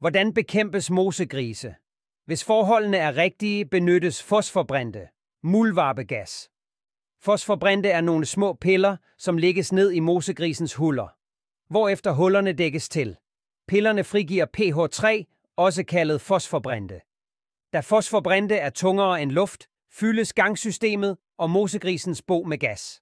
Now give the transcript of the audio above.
Hvordan bekæmpes mosegrise? Hvis forholdene er rigtige, benyttes fosforbrinte, mulvarpegas. Fosforbrinte er nogle små piller, som lægges ned i mosegrisens huller, hvorefter hullerne dækkes til. Pillerne frigiver pH3, også kaldet fosforbrinte. Da fosforbrinte er tungere end luft, fyldes gangsystemet og mosegrisens bo med gas.